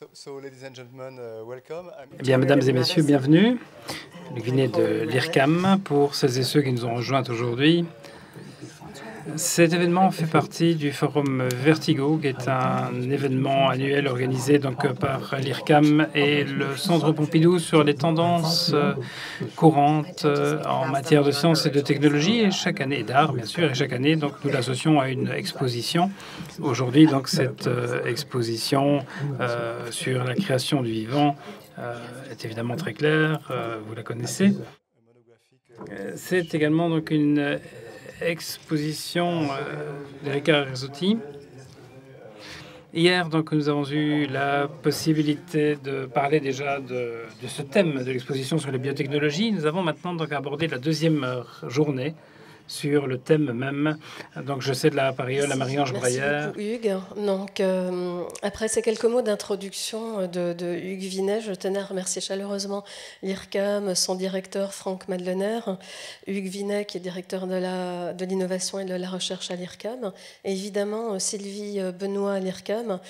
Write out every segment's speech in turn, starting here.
Uh, eh bien, mesdames et messieurs, bienvenue. Le Guinée de l'IRCAM pour celles et ceux qui nous ont rejoints aujourd'hui. Cet événement fait partie du forum Vertigo, qui est un événement annuel organisé donc par l'IRCAM et le Centre Pompidou sur les tendances euh, courantes euh, en matière de sciences et de technologie, et chaque année d'art, bien sûr, et chaque année, donc nous l'associons à une exposition. Aujourd'hui, donc cette euh, exposition sur la création du vivant est évidemment très claire, vous la connaissez. C'est également donc une exposition euh, d'Erika Rizzotti. Hier, donc, nous avons eu la possibilité de parler déjà de, ce thème de l'exposition sur les biotechnologies. Nous avons maintenant donc abordé la deuxième euh, journée sur le thème même. Donc, je cède la parole à Marie-Ange Braillard. Merci Hugues. Donc, euh, après ces quelques mots d'introduction de, Hugues Vinet, je tenais à remercier chaleureusement l'IRCAM, son directeur Franck Madlener, Hugues Vinet, qui est directeur de l'innovation de et de la recherche à l'IRCAM, et évidemment euh, Sylvie euh, Benoît à l'IRCAM,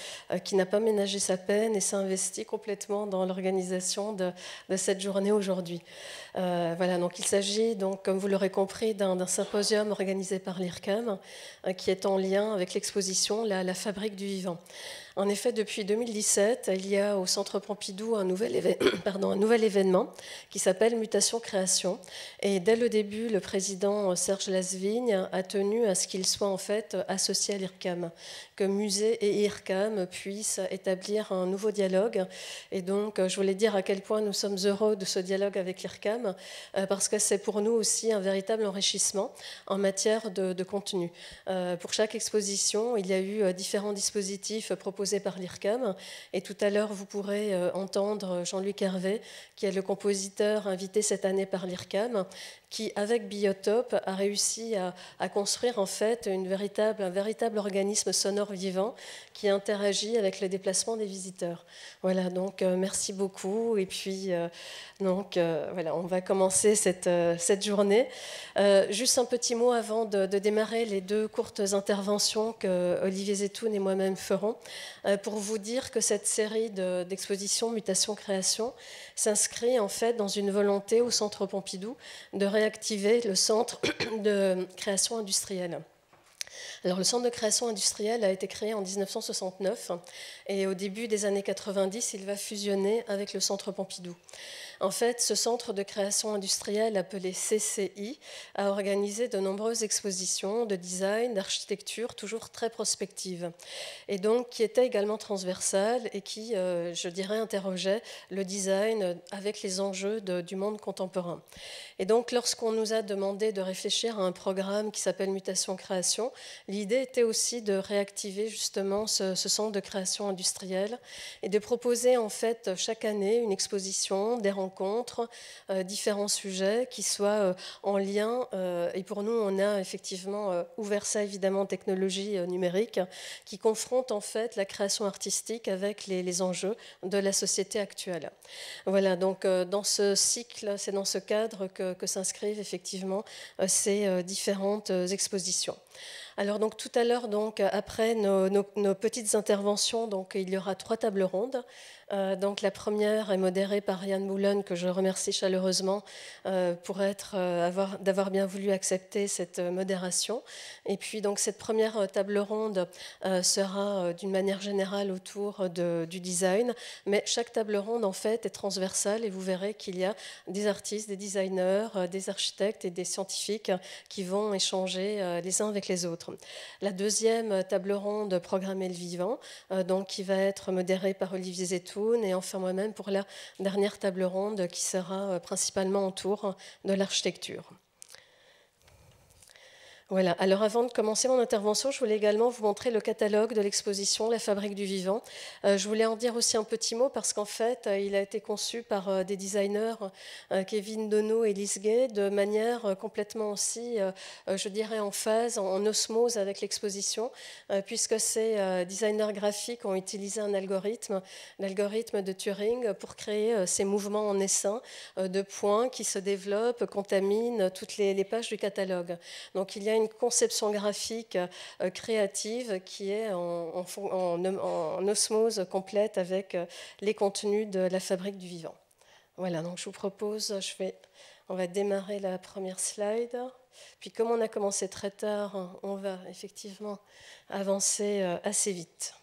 qui n'a pas ménagé sa peine et s'est investie complètement dans l'organisation de, de cette journée aujourd'hui. Euh, voilà, donc il s'agit, donc, comme vous l'aurez compris, d'un symposium organisé par l'IRCAM euh, qui est en lien avec l'exposition la, fabrique du vivant. En effet, depuis 2017, il y a au Centre Pompidou un nouvel, événement qui s'appelle Mutation Création. Et dès le début, le président Serge Lasvigne a tenu à ce qu'il soit en fait associé à l'IRCAM, que musée et IRCAM puissent établir un nouveau dialogue. Et donc, je voulais dire à quel point nous sommes heureux de ce dialogue avec l'IRCAM, euh, parce que c'est pour nous aussi un véritable enrichissement en matière de contenu. Euh, pour chaque exposition, il y a eu euh, différents dispositifs proposés par l'IRCAM. Et tout à l'heure, vous pourrez euh, entendre Jean-Luc Hervé, qui est le compositeur invité cette année par l'IRCAM, qui, avec Biotope, a réussi à, construire en fait véritable, un véritable organisme sonore vivant qui interagit avec le déplacement des visiteurs. Voilà, donc euh, merci beaucoup. Et puis, euh, donc, voilà, on va commencer cette, cette journée. juste un petit mot avant de, de, démarrer les deux courtes interventions que Olivier Zetoun et moi-même ferons. Euh, pour vous dire que cette série d'expositions Mutation Création s'inscrit en fait dans une volonté au Centre Pompidou de réactiver le centre de création industrielle. Alors, le centre de création industrielle a été créé en 1969 et au début des années 90, il va fusionner avec le centre Pompidou. En fait, ce centre de création industrielle appelé CCI a organisé de nombreuses expositions de design, d'architecture, toujours très prospectives, et donc qui étaient également transversales et qui, euh, je dirais, interrogeaient le design avec les enjeux du monde contemporain. Et donc, lorsqu'on nous a demandé de réfléchir à un programme qui s'appelle Mutation Création, L'idée était aussi de réactiver justement ce, centre de création industrielle et de proposer en fait chaque année une exposition, des rencontres, euh, différents sujets qui soient euh, en lien. Euh, et pour nous, on a effectivement ouvert ça évidemment en technologie numérique qui confronte en fait la création artistique avec les, enjeux de la société actuelle. Voilà, donc dans ce cycle, c'est dans ce cadre que s'inscrivent effectivement ces différentes expositions. Alors donc tout à l'heure donc après nos, petites interventions donc il y aura trois tables rondes euh, donc la première est modérée par Yann moulen, que je remercie chaleureusement euh, pour euh, d'avoir bien voulu accepter cette modération. Et puis donc cette première table ronde sera d'une manière générale autour du design, mais chaque table ronde en fait est transversale et vous verrez qu'il y a des artistes, des designers, des architectes et des scientifiques qui vont échanger les uns avec les autres. La deuxième table ronde, Programmer le vivant, donc qui va être modérée par Olivier Zetour et enfin moi-même pour la dernière table ronde qui sera euh, principalement autour de l'architecture. Voilà, alors avant de commencer mon intervention, je voulais également vous montrer le catalogue de l'exposition La fabrique du vivant. Euh, je voulais en dire aussi un petit mot parce qu'en fait, euh, il a été conçu par euh, des designers, Kevin Dono et Liz Gay, de manière complètement aussi, je dirais, en phase, en, osmose avec l'exposition, puisque ces designers graphiques ont utilisé un algorithme, l'algorithme de Turing, pour créer ces mouvements en essaim de points qui se développent, contaminent toutes les, pages du catalogue. Donc il y a une conception graphique euh, créative qui est en, en, osmose complète avec euh, les contenus de la fabrique du vivant. Voilà, donc je vous propose, je vais, on va démarrer la première slide. Puis comme on a commencé très tard, on va effectivement avancer euh, assez vite.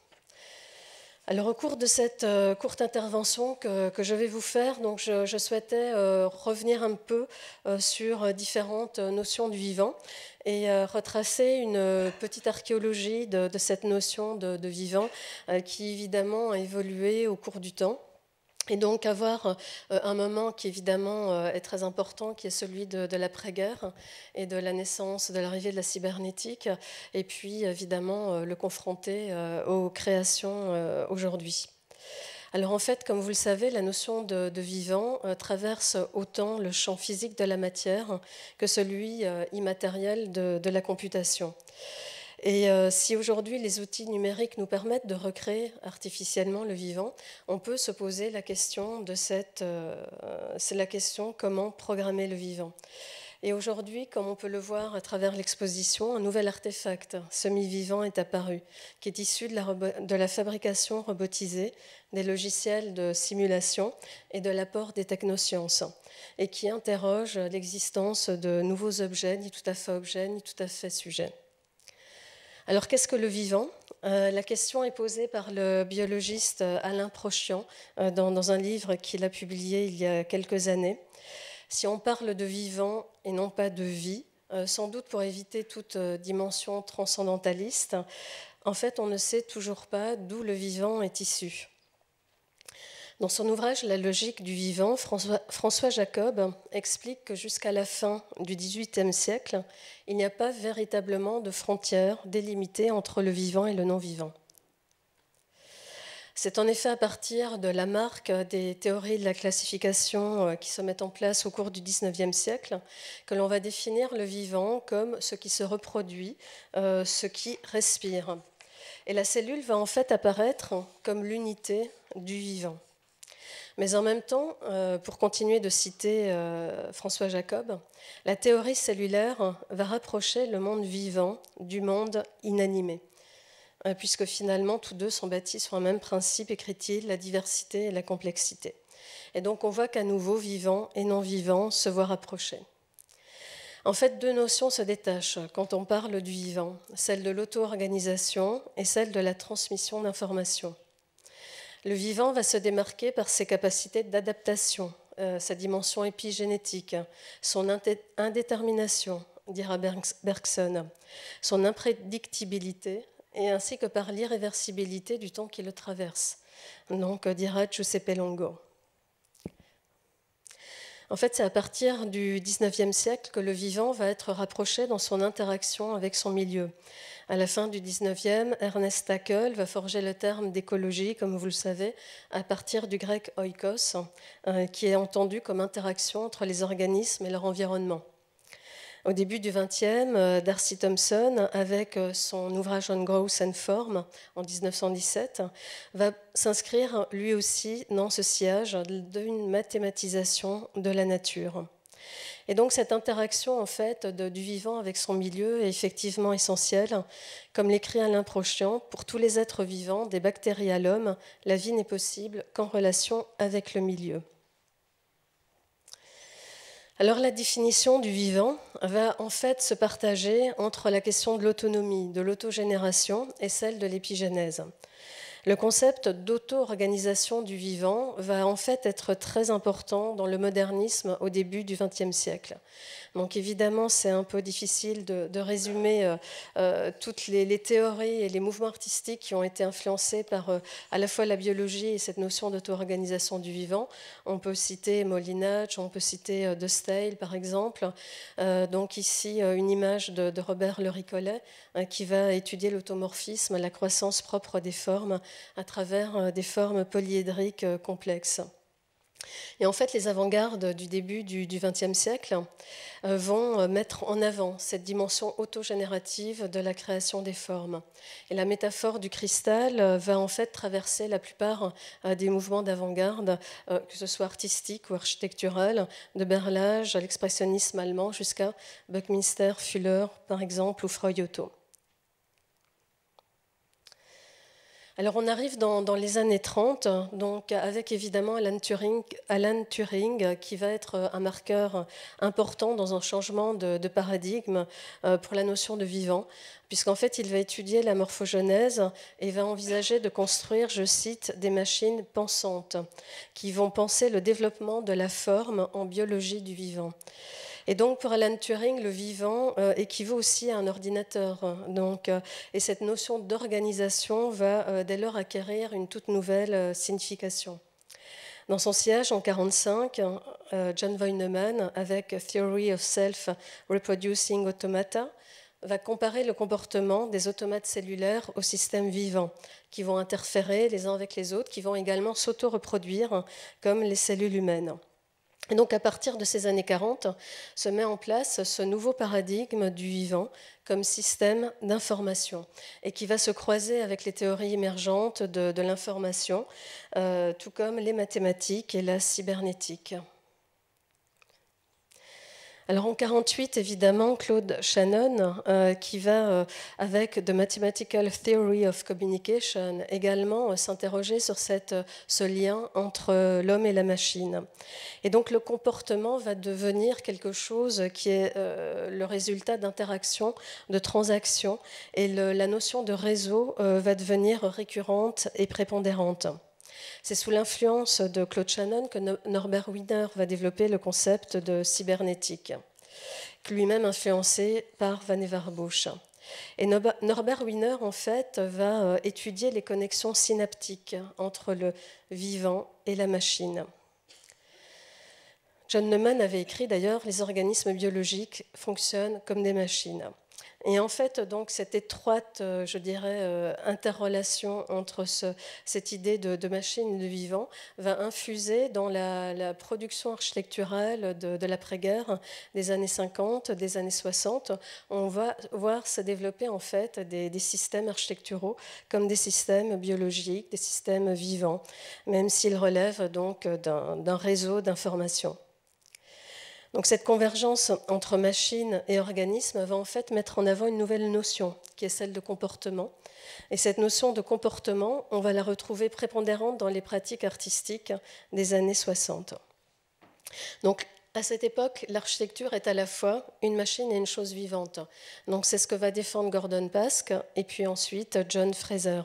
Alors au cours de cette courte intervention que, je vais vous faire, donc je, souhaitais revenir un peu sur différentes notions du vivant et euh, retracer une euh, petite archéologie de, cette notion de, vivant euh, qui évidemment a évolué au cours du temps. Et donc avoir un moment qui évidemment est très important, qui est celui de, de l'après-guerre et de la naissance, de l'arrivée de la cybernétique, et puis évidemment le confronter aux créations aujourd'hui. Alors en fait, comme vous le savez, la notion de, vivant euh, traverse autant le champ physique de la matière que celui euh, immatériel de, la computation. Et euh, si aujourd'hui les outils numériques nous permettent de recréer artificiellement le vivant, on peut se poser la question de cette, c'est la question comment programmer le vivant. Et aujourd'hui, comme on peut le voir à travers l'exposition, un nouvel artefact semi-vivant est apparu, qui est issu de la, fabrication robotisée des logiciels de simulation et de l'apport des technosciences, et qui interroge l'existence de nouveaux objets, ni tout à fait objets, ni tout à fait sujets. Alors qu'est-ce que le vivant euh, La question est posée par le biologiste Alain Prochian euh, dans, un livre qu'il a publié il y a quelques années si on parle de vivant et non pas de vie, euh, sans doute pour éviter toute euh, dimension transcendentaliste, en fait, on ne sait toujours pas d'où le vivant est issu. Dans son ouvrage La logique du vivant, François, Jacob explique que jusqu'à la fin du XVIIIe siècle, il n'y a pas véritablement de frontière délimitée entre le vivant et le non-vivant. C'est en effet à partir de la marque euh, des théories de la classification euh, qui se mettent en place au cours du XIXe siècle, que l'on va définir le vivant comme ce qui se reproduit, euh, ce qui respire. Et la cellule va en fait apparaître comme l'unité du vivant. Mais en même temps, pour continuer de citer François Jacob, la théorie cellulaire va rapprocher le monde vivant du monde inanimé. Euh, puisque finalement tous deux sont bâtis sur un même principe, écrit-il, la diversité et la complexité. Et donc on voit qu'à nouveau, vivant et non vivant se voient rapprocher. En fait, deux notions se détachent quand on parle du vivant, celle de l'auto-organisation et celle de la transmission d'informations. Le vivant va se démarquer par ses capacités d'adaptation, euh, sa dimension épigénétique, son indétermination, dira Bergson, son imprédictibilité, et ainsi que par l'irréversibilité du temps qui le traverse. Donc, euh, dira Giuseppe Longo. En fait, c'est à partir du XIXe siècle que le vivant va être rapproché dans son interaction avec son milieu. À la fin du XIXe, Ernest Haeckel va forger le terme d'écologie, comme vous le savez, à partir du grec oikos, euh, qui est entendu comme interaction entre les organismes et leur environnement au début du XXe, euh, Darcy Thompson, avec euh, son ouvrage On Growth and Form en 1917, va s'inscrire lui aussi dans ce sillage d'une mathématisation de la nature. Et donc cette interaction en fait du vivant avec son milieu est effectivement essentielle. Comme l'écrit Alain Prochian, pour tous les êtres vivants, des bactéries à l'homme, la vie n'est possible qu'en relation avec le milieu. Alors la définition du vivant va en fait se partager entre la question de l'autonomie, de l'autogénération et celle de l'épigénèse. Le concept d'auto-organisation du vivant va en fait être très important dans le modernisme au début du XXe siècle. Donc évidemment, c'est un peu difficile de, résumer euh, euh, toutes les, théories et les mouvements artistiques qui ont été influencés par euh, à la fois la biologie et cette notion d'auto-organisation du vivant. On peut citer Molinage, on peut citer De Stael par exemple. donc ici, une image de, Robert Le Ricollet hein, qui va étudier l'automorphisme, la croissance propre des formes à travers euh, des formes polyédriques euh, complexes. Et en fait, les avant-gardes du début du XXe siècle euh, vont mettre en avant cette dimension autogénérative de la création des formes. Et la métaphore du cristal va en fait traverser la plupart des mouvements d'avant-garde, que ce soit artistique ou architectural, de Berlage à l'expressionnisme allemand jusqu'à Buckminster Fuller, par exemple, ou Freud-Otto. Alors on arrive dans, les années 30, donc avec évidemment Alan Turing, Alan Turing, euh, qui va être euh, un marqueur important dans un changement de paradigme euh, pour la notion de vivant, puisqu'en fait il va étudier la morphogenèse et va envisager de construire, je cite, des machines pensantes qui vont penser le développement de la forme en biologie du vivant. Et donc pour Alan Turing, le vivant euh, équivaut aussi à un ordinateur. Donc, euh, et cette notion d'organisation va euh, dès lors acquérir une toute nouvelle signification. Dans son siège en 1945, John Voyneman, avec Theory of Self-Reproducing Automata, va comparer le comportement des automates cellulaires aux systèmes vivants, qui vont interférer les uns avec les autres, qui vont également s'auto-reproduire, comme les cellules humaines. Et donc à partir de ces années 40 se met en place ce nouveau paradigme du vivant comme système d'information et qui va se croiser avec les théories émergentes de, l'information, euh, tout comme les mathématiques et la cybernétique. Alors en 48, évidemment, Claude Shannon, euh, qui va, euh, avec The Mathematical Theory of Communication, également euh, s'interroger sur ce lien entre l'homme et la machine. Et donc le comportement va devenir quelque chose qui est le résultat d'interactions, de transactions, et la notion de réseau va devenir récurrente et prépondérante. C'est sous l'influence de Claude Shannon que Norbert Wiener va développer le concept de cybernétique, lui-même influencé par Vannevar Bush. Et Norbert Wiener, en fait, va euh, étudier les connexions synaptiques entre le vivant et la machine. John Neumann avait écrit d'ailleurs Les organismes biologiques fonctionnent comme des machines. Et en fait, donc, cette étroite, euh, je dirais, euh, interrelation entre cette idée de, machine et de vivant va infuser dans la, production architecturale de, l'après-guerre des années 50, des années 60. On va voir se développer en fait des, des systèmes architecturaux comme des systèmes biologiques, des systèmes vivants, même s'ils relèvent donc d'un réseau d'informations. Donc cette convergence entre machine et organisme va en fait mettre en avant une nouvelle notion, qui est celle de comportement. Et cette notion de comportement, on va la retrouver prépondérante dans les pratiques artistiques des années 60. Donc à cette époque, l'architecture est à la fois une machine et une chose vivante. Donc c'est ce que va défendre Gordon Pask et puis ensuite John Fraser.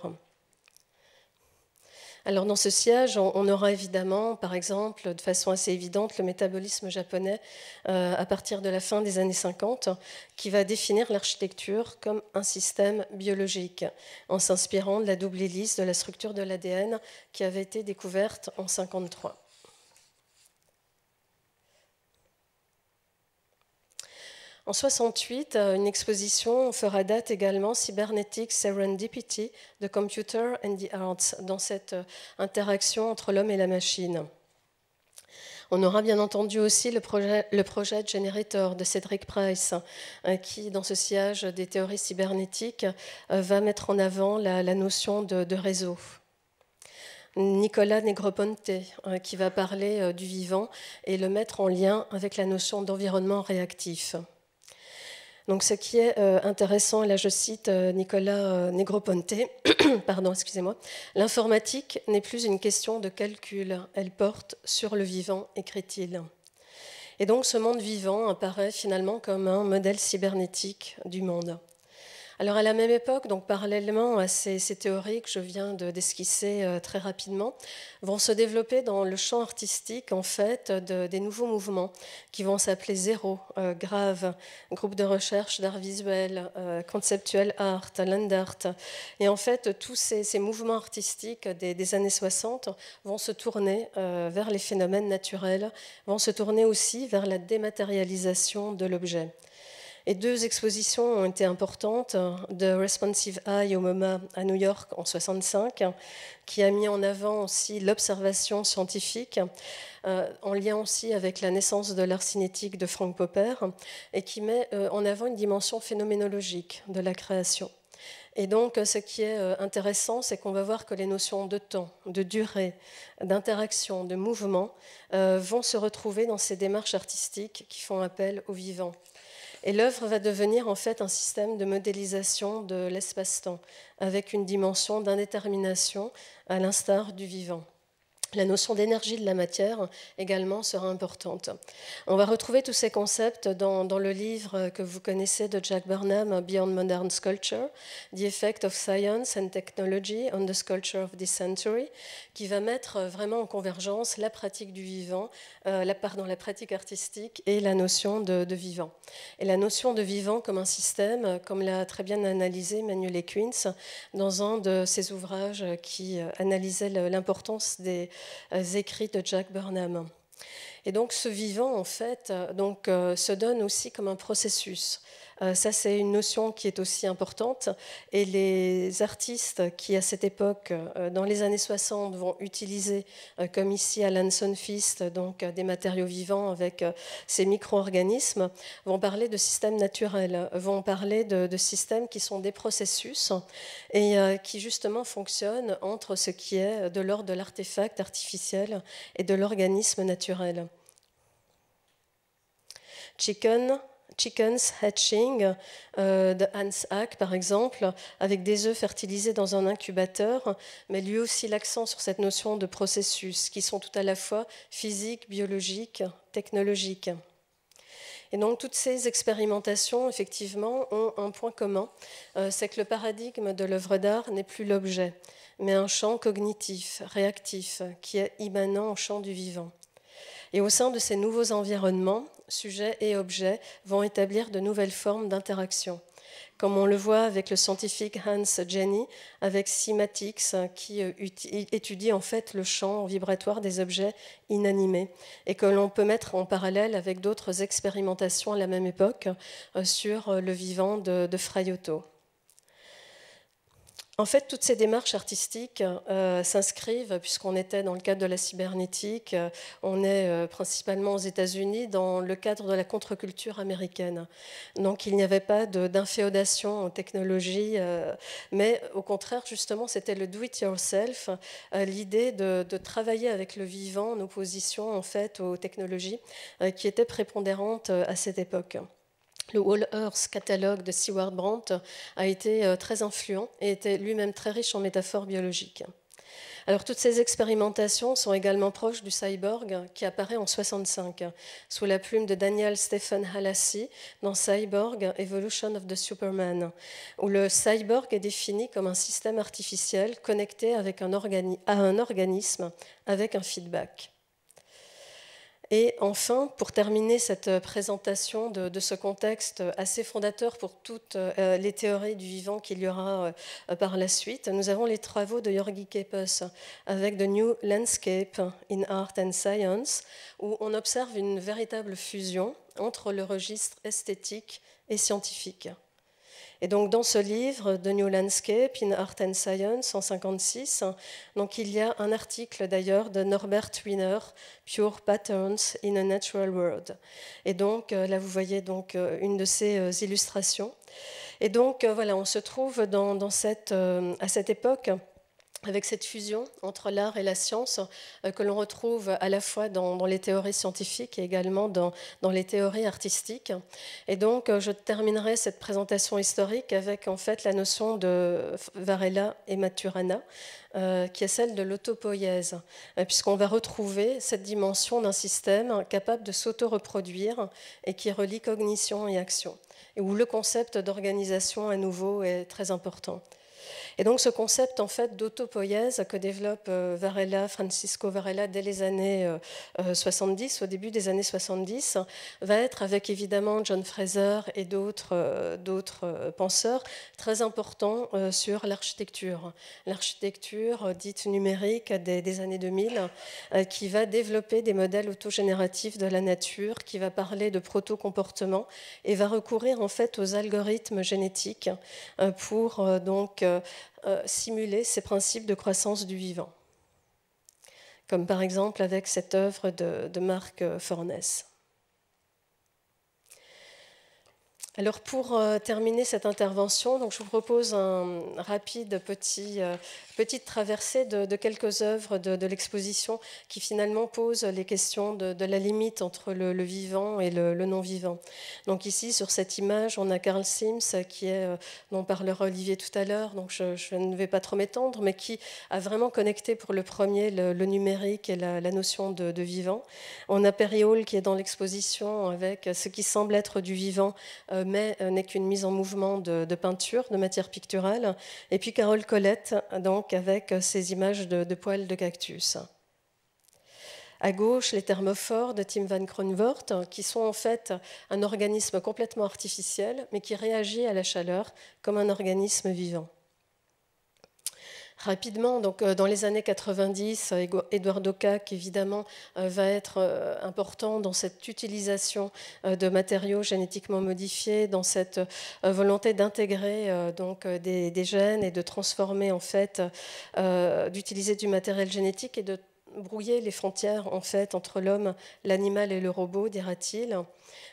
Alors dans ce siège, on, aura évidemment, par exemple, de façon assez évidente, le métabolisme japonais euh, à partir de la fin des années 50, qui va définir l'architecture comme un système biologique, en s'inspirant de la double hélice de la structure de l'ADN qui avait été découverte en 53. En 68, euh, une exposition fera date également Cybernetics, Serendipity, The Computer and the Arts, dans cette euh, interaction entre l'homme et la machine. On aura bien entendu aussi le projet, Generator de Cédric Price, hein, euh, qui, dans ce sillage des théories cybernétiques, va mettre en avant la, notion de, réseau. Nicolas Negroponte, qui va parler du vivant et le mettre en lien avec la notion d'environnement réactif. Donc, ce qui est euh, intéressant, et là je cite euh, Nicolas euh, Negroponte, pardon, excusez-moi, l'informatique n'est plus une question de calcul, elle porte sur le vivant, écrit-il. Et donc, ce monde vivant apparaît finalement comme un modèle cybernétique du monde. Alors à la même époque, donc parallèlement à ces, théories que je viens d'esquisser euh, très rapidement, vont se développer dans le champ artistique en fait des nouveaux mouvements qui vont s'appeler Zéro, euh, Grave, groupe de recherche d'art visuel, euh, conceptuel art, land art, et en fait tous ces, mouvements artistiques des, années 60 vont se tourner vers les phénomènes naturels, vont se tourner aussi vers la dématérialisation de l'objet. Et deux expositions ont été importantes, The Responsive Eye au MoMA à New York en 1965, qui a mis en avant aussi l'observation scientifique, euh, en lien aussi avec la naissance de l'art cinétique de Frank Popper, et qui met euh, en avant une dimension phénoménologique de la création. Et donc, ce qui est euh, intéressant, c'est qu'on va voir que les notions de temps, de durée, d'interaction, de mouvement vont se retrouver dans ces démarches artistiques qui font appel au vivant. Et l'œuvre va devenir en fait un système de modélisation de l'espace-temps, avec une dimension d'indétermination à l'instar du vivant. La notion d'énergie de la matière également sera importante. On va retrouver tous ces concepts dans, le livre que vous connaissez de Jack Burnham, Beyond Modern Sculpture, The Effect of Science and Technology on the Sculpture of this Century, qui va mettre vraiment en convergence la pratique du vivant, euh, la part dans la pratique artistique et la notion de, vivant. Et la notion de vivant comme un système, comme l'a très bien analysé Manuel Equins dans un de ses ouvrages qui euh, analysait l'importance des euh, écrits de Jack Burnham. Et donc ce vivant, en fait, euh, donc, euh, se donne aussi comme un processus. Euh, ça, c'est une notion qui est aussi importante. Et les artistes qui, à cette époque, euh, dans les années 60, vont utiliser, euh, comme ici à Sonfist, donc des matériaux vivants avec ces micro-organismes, vont parler de systèmes naturels, vont parler de, de systèmes qui sont des processus et qui justement fonctionnent entre ce qui est de l'ordre de l'artefact artificiel et de l'organisme naturel. Chicken, Chickens Hatching euh, de Hans Hack, par exemple, avec des œufs fertilisés dans un incubateur, mais lui aussi l'accent sur cette notion de processus qui sont tout à la fois physiques, biologiques, technologiques. Et donc toutes ces expérimentations, effectivement, ont un point commun, euh, c'est que le paradigme de l'œuvre d'art n'est plus l'objet, mais un champ cognitif, réactif, qui est immanent au champ du vivant. Et au sein de ces nouveaux environnements, sujets et objets vont établir de nouvelles formes d'interaction. Comme on le voit avec le scientifique Hans Jenny, avec Cymatics, hein, qui euh, étudie en fait le champ vibratoire des objets inanimés, et que l'on peut mettre en parallèle avec d'autres expérimentations à la même époque euh, sur euh, le vivant de, de en fait, toutes ces démarches artistiques euh, s'inscrivent, puisqu'on était dans le cadre de la cybernétique, euh, on est euh, principalement aux États-Unis dans le cadre de la contre-culture américaine. Donc il n'y avait pas d'inféodation en technologie, mais au contraire, justement, c'était le do-it-yourself, l'idée de, de, travailler avec le vivant en opposition en fait aux technologies qui étaient prépondérantes à cette époque le Wall Earth catalogue de Seward Brandt a été euh, très influent et était lui-même très riche en métaphores biologiques. Alors toutes ces expérimentations sont également proches du cyborg qui apparaît en 65 sous la plume de Daniel Stephen Halassi dans Cyborg Evolution of the Superman où le cyborg est défini comme un système artificiel connecté avec à un organisme avec un feedback. Et enfin, pour terminer cette euh, présentation de, ce contexte assez fondateur pour toutes euh, les théories du vivant qu'il y aura euh, par la suite, nous avons les travaux de Jorgi Kepes avec The New Landscape in Art and Science, où on observe une véritable fusion entre le registre esthétique et scientifique. Et donc dans ce livre, The New Landscape in Art and Science, en donc il y a un article d'ailleurs de Norbert Wiener, Pure Patterns in a Natural World. Et donc euh, là vous voyez donc euh, une de ces euh, illustrations. Et donc voilà, on se trouve dans, dans cette, à cette époque avec cette fusion entre l'art et la science euh, que l'on retrouve à la fois dans, les théories scientifiques et également dans, dans, les théories artistiques. Et donc, euh, je terminerai cette présentation historique avec en fait la notion de Varela et Maturana, euh, qui est celle de l'autopoïèse, puisqu'on va retrouver cette dimension d'un système capable de s'auto-reproduire et qui relie cognition et action, et où le concept d'organisation à nouveau est très important. Et donc ce concept en fait d'autopoïèse que développe euh, Varela, Francisco Varela dès les années 70, euh, euh, au début des années 70, va être avec évidemment John Fraser et d'autres penseurs très important sur l'architecture, l'architecture dite numérique des, années 2000, qui va développer des modèles autogénératifs de la nature, qui va parler de proto-comportement et va recourir en fait aux algorithmes génétiques pour donc euh, simuler ces principes de croissance du vivant, comme par exemple avec cette œuvre de, Marc euh, Fornes. Alors pour euh, terminer cette intervention, donc je vous propose un rapide petit petite traversée de, quelques œuvres de, l'exposition qui finalement pose les questions de, la limite entre le, vivant et le, non-vivant. Donc ici, sur cette image, on a Carl Sims qui est, euh, dont parlera Olivier tout à l'heure, donc je, ne vais pas trop m'étendre, mais qui a vraiment connecté pour le premier le, numérique et la, notion de, vivant. On a Perry qui est dans l'exposition avec ce qui semble être du vivant, euh, mais euh, n'est qu'une mise en mouvement de, peinture, de matière picturale. Et puis Carole Colette, donc avec euh, ces images de, de poils de cactus. À gauche, les thermophores de Tim van Kronvoort, hein, qui sont en fait un organisme complètement artificiel, mais qui réagit à la chaleur comme un organisme vivant rapidement. Donc, euh, dans les années 90, Edouard euh, qui évidemment, euh, va être important dans cette utilisation de matériaux génétiquement modifiés, dans cette volonté d'intégrer donc des, gènes et de transformer, en fait, d'utiliser du matériel génétique et de brouiller les frontières en fait entre l'homme, l'animal et le robot, dira-t-il.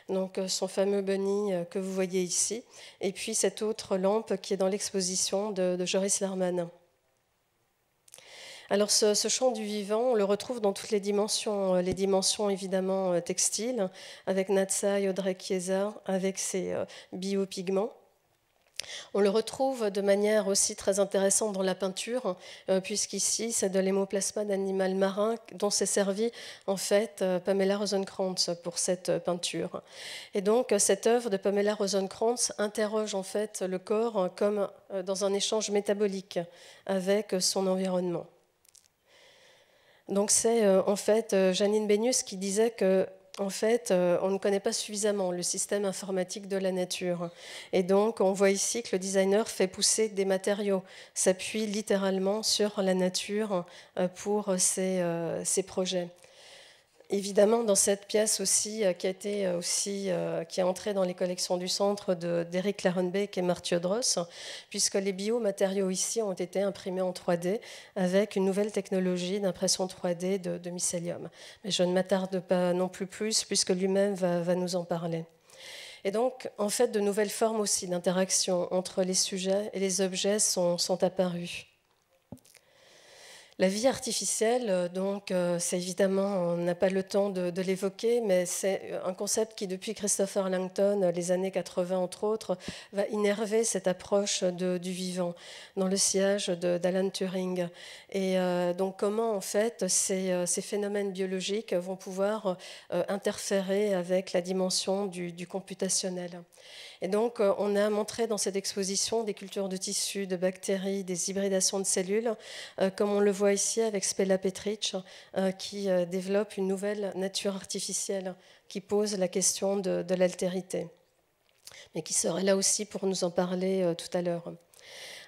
Donc son fameux bunny que vous voyez ici, et puis cette autre lampe qui est dans l'exposition de, de Joris Larman. Alors ce, champ du vivant, on le retrouve dans toutes les dimensions, euh, les dimensions évidemment euh, textiles, avec et Audrey Chiesa, avec ses euh, biopigments. On le retrouve de manière aussi très intéressante dans la peinture, puisqu'ici c'est de l'hémoplasma d'animal marin dont s'est servi en fait Pamela Rosenkrantz pour cette peinture. Et donc cette œuvre de Pamela Rosenkrantz interroge en fait le corps comme dans un échange métabolique avec son environnement. Donc c'est euh, en fait euh, Janine Bénus qui disait que en fait, euh, on ne connaît pas suffisamment le système informatique de la nature. Et donc, on voit ici que le designer fait pousser des matériaux, s'appuie littéralement sur la nature pour ses projets évidemment dans cette pièce aussi euh, qui a été euh, aussi euh, qui est entrée dans les collections du centre d'Eric Larenbeek et Mathieu Dross, puisque les biomatériaux ici ont été imprimés en 3D avec une nouvelle technologie d'impression 3D de, mycélium. Mais je ne m'attarde pas non plus plus puisque lui-même va, nous en parler. Et donc, en fait, de nouvelles formes aussi d'interaction entre les sujets et les objets sont, sont apparues. La vie artificielle, euh, donc, euh, c'est évidemment, on n'a pas le temps de, l'évoquer, mais c'est euh, un concept qui, depuis Christopher Langton, les années 80 entre autres, va innerver cette approche du vivant dans le siège d'Alan Turing. Et donc, comment en fait ces, phénomènes biologiques vont pouvoir interférer avec la dimension du computationnel. Et donc, euh, on a montré dans cette exposition des cultures de tissus, de bactéries, des hybridations de cellules, euh, comme on le voit ici avec Spella Petrich, euh, qui développe une nouvelle nature artificielle qui pose la question de, de l'altérité, mais qui serait là aussi pour nous en parler tout à l'heure.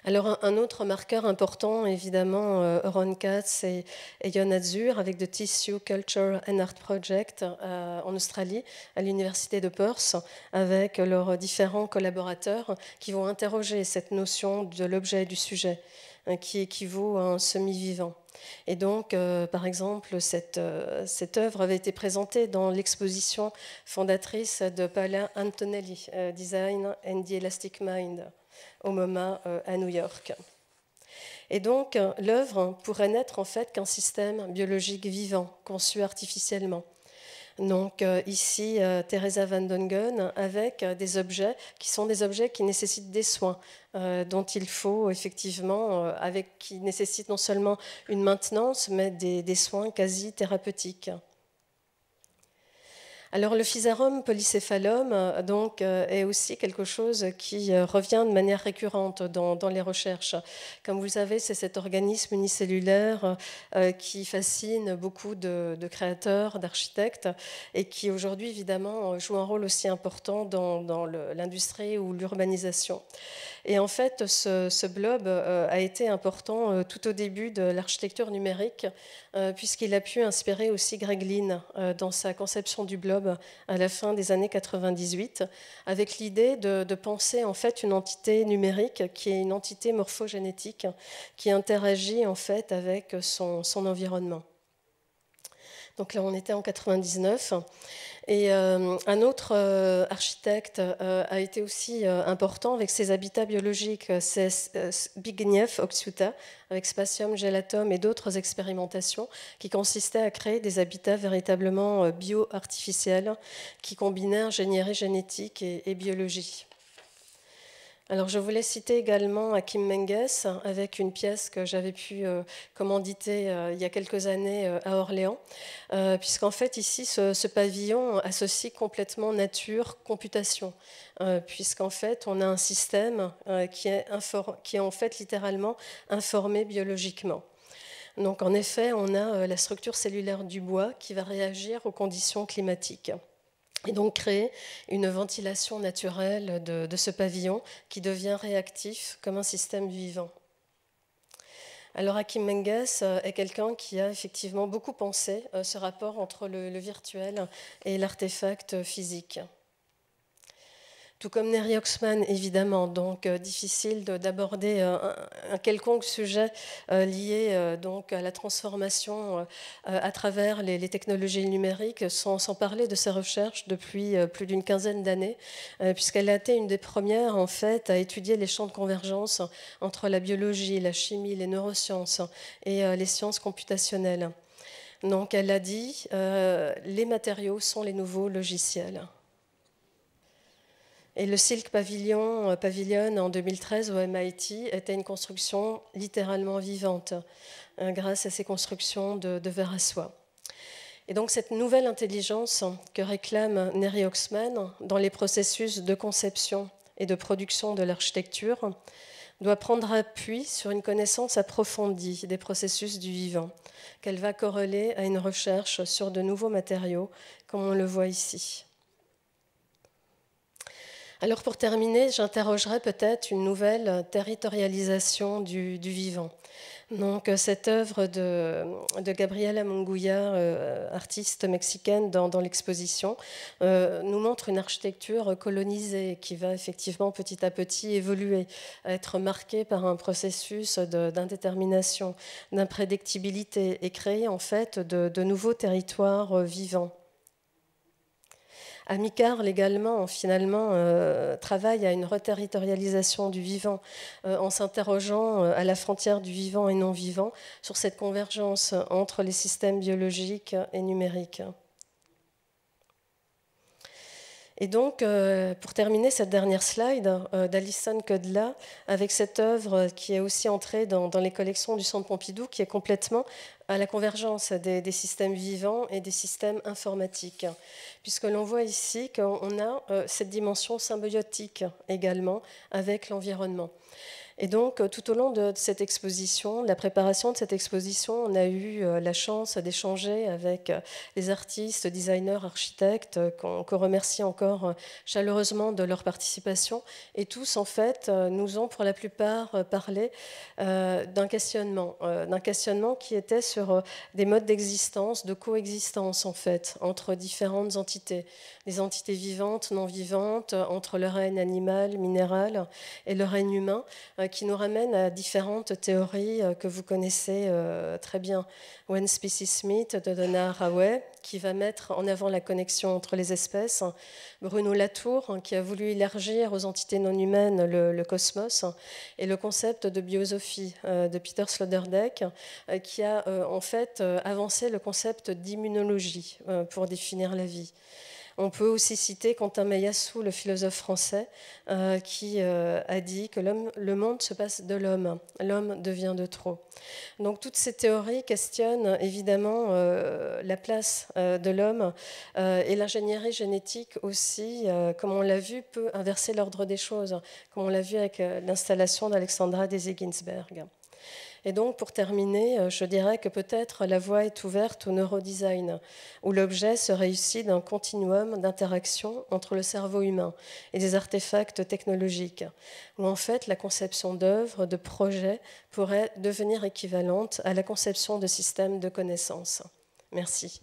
Alors un, autre marqueur important, évidemment, euh, Ron Katz et, Yon Azur avec The Tissue Culture and Art Project euh, en Australie, à l'université de Perth, avec leurs différents collaborateurs qui vont interroger cette notion de l'objet et du sujet euh, qui équivaut à un semi-vivant. Et donc, par exemple, cette, œuvre avait été présentée dans l'exposition fondatrice de Paula Antonelli, Design and the Elastic Mind au MoMA euh, à New York. Et donc, l'œuvre pourrait n'être en fait qu'un système biologique vivant, conçu artificiellement. Donc euh, ici, euh, Teresa Van Dongen avec des objets qui sont des objets qui nécessitent des soins, dont il faut effectivement, avec qui nécessitent non seulement une maintenance, mais des soins quasi thérapeutiques. Alors le physarum polycéphalum euh, donc, euh, est aussi quelque chose qui euh, revient de manière récurrente dans, les recherches. Comme vous le savez, c'est cet organisme unicellulaire qui fascine beaucoup de, créateurs, d'architectes, et qui aujourd'hui, évidemment, joue un rôle aussi important dans, l'industrie ou l'urbanisation. Et en fait, ce, ce blob a été important tout au début de l'architecture numérique, puisqu'il a pu inspirer aussi Greg Lynn dans sa conception du blob à la fin des années 98, avec l'idée de, penser en fait une entité numérique qui est une entité morphogénétique qui interagit en fait avec son, son environnement. Donc là, on était en 99. Et euh, un autre euh, architecte euh, a été aussi important avec ses habitats biologiques, c'est Nief, Oxuta, avec Spatium, Gelatum et d'autres expérimentations qui consistaient à créer des habitats véritablement bio-artificiels qui combinaient ingénierie génétique et biologie. Alors je voulais citer également Kim Menges avec une pièce que j'avais pu euh, commanditer euh, il y a quelques années euh, à Orléans, puisqu'en fait ici ce, pavillon associe complètement nature, computation, puisqu'en fait on a un système qui est, qui est en fait littéralement informé biologiquement. Donc en effet on a la structure cellulaire du bois qui va réagir aux conditions climatiques et donc créer une ventilation naturelle de, ce pavillon qui devient réactif comme un système vivant. Alors Hakim Menges euh, est quelqu'un qui a effectivement beaucoup pensé euh, ce rapport entre le virtuel et l'artefact physique tout comme Neri Oxman, évidemment. Donc, euh, difficile d'aborder euh, un, quelconque sujet euh, lié donc à la transformation à travers les, technologies numériques, sans, parler de ses recherches depuis plus d'une quinzaine d'années, puisqu'elle a été une des premières, en fait, à étudier les champs de convergence entre la biologie, la chimie, les neurosciences et les sciences computationnelles. Donc, elle a dit, les matériaux sont les nouveaux logiciels. Et le Silk Pavilion, euh, Pavilion en 2013 au MIT était une construction littéralement vivante hein, grâce à ces constructions de, de verre à soie. Et donc cette nouvelle intelligence que réclame Neri Oxman dans les processus de conception et de production de l'architecture doit prendre appui sur une connaissance approfondie des processus du vivant, qu'elle va corréler à une recherche sur de nouveaux matériaux, comme on le voit ici. Alors pour terminer, j'interrogerai peut-être une nouvelle territorialisation du, vivant. Donc euh, cette œuvre de, Gabriela Munguia, euh, artiste mexicaine dans, l'exposition, euh, nous montre une architecture colonisée qui va effectivement petit à petit évoluer, être marquée par un processus d'indétermination, d'imprédictibilité et créer en fait de nouveaux territoires vivants. Amicarle également, finalement, euh, travaille à une reterritorialisation du vivant euh, en s'interrogeant euh, à la frontière du vivant et non vivant sur cette convergence entre les systèmes biologiques et numériques. Et donc, pour terminer cette dernière slide d'Alison Codla, avec cette œuvre qui est aussi entrée dans, les collections du Centre Pompidou, qui est complètement à la convergence des, des systèmes vivants et des systèmes informatiques, puisque l'on voit ici qu'on a euh, cette dimension symbiotique également avec l'environnement. Et donc, euh, tout au long de cette exposition, la préparation de cette exposition, on a eu euh, la chance d'échanger avec euh, les artistes, designers, architectes, qu'on remercie encore chaleureusement de leur participation. Et tous, en fait, nous ont pour la plupart parlé d'un questionnement, d'un questionnement qui était sur des modes d'existence, de coexistence, en fait, entre différentes entités, les entités vivantes, non vivantes, euh, entre le règne animal, minéral et le règne humain, euh, qui nous ramène à différentes théories euh, que vous connaissez très bien. One Species Smith de Donna Haraway, qui va mettre en avant la connexion entre les espèces. Bruno Latour, hein, qui a voulu élargir aux entités non humaines le, cosmos. Et le concept de biosophie de Peter Sloderdeck qui a en fait avancé le concept d'immunologie pour définir la vie. On peut aussi citer Quentin Meyasu le philosophe français, euh, qui euh, a dit que le monde se passe de l'homme, l'homme devient de trop. Donc toutes ces théories questionnent évidemment euh, la place de l'homme et l'ingénierie génétique aussi, comme on l'a vu, peut inverser l'ordre des choses, comme on l'a vu avec l'installation d'Alexandra des et donc, pour terminer, euh, je dirais que peut-être la voie est ouverte au neurodesign, où l'objet se réussit d'un continuum d'interaction entre le cerveau humain et des artefacts technologiques, où en fait la conception d'œuvres, de projets pourrait devenir équivalente à la conception de systèmes de connaissances. Merci.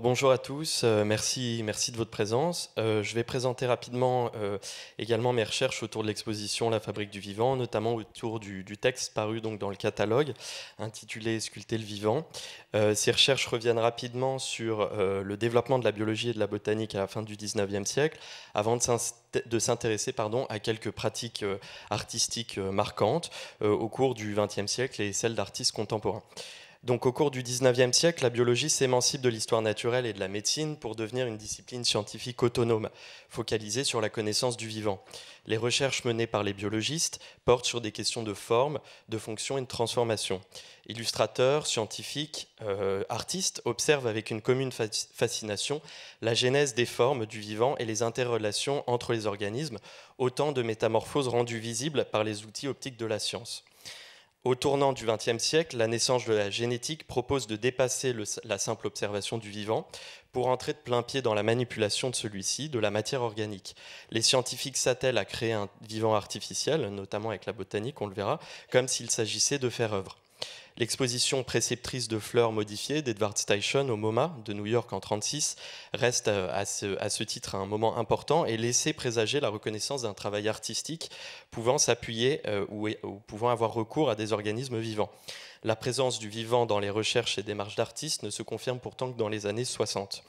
bonjour à tous, euh, merci, merci de votre présence. Euh, je vais présenter rapidement euh, également mes recherches autour de l'exposition La fabrique du vivant, notamment autour du, texte paru donc dans le catalogue intitulé Sculpter le vivant. ces recherches reviennent rapidement sur le développement de la biologie et de la botanique à la fin du XIXe siècle, avant de s'intéresser pardon, à quelques pratiques artistiques marquantes au cours du XXe siècle et celles d'artistes contemporains. Donc au cours du 19e siècle, la biologie s'émancipe de l'histoire naturelle et de la médecine pour devenir une discipline scientifique autonome, focalisée sur la connaissance du vivant. Les recherches menées par les biologistes portent sur des questions de forme, de fonction et de transformation. Illustrateurs, scientifiques, euh, artistes observent avec une commune fascination la genèse des formes du vivant et les interrelations entre les organismes, autant de métamorphoses rendues visibles par les outils optiques de la science. Au tournant du XXe siècle, la naissance de la génétique propose de dépasser la simple observation du vivant pour entrer de plein pied dans la manipulation de celui-ci, de la matière organique. Les scientifiques s'attellent à créer un vivant artificiel, notamment avec la botanique, on le verra, comme s'il s'agissait de faire œuvre. L'exposition préceptrice de fleurs modifiées d'Edward Steichen au MoMA de New York en 1936 reste euh, à ce, titre un moment important et laissait présager la reconnaissance d'un travail artistique pouvant s'appuyer euh, ou, pouvant avoir recours à des organismes vivants. La présence du vivant dans les recherches et démarches d'artistes ne se confirme pourtant que dans les années 60,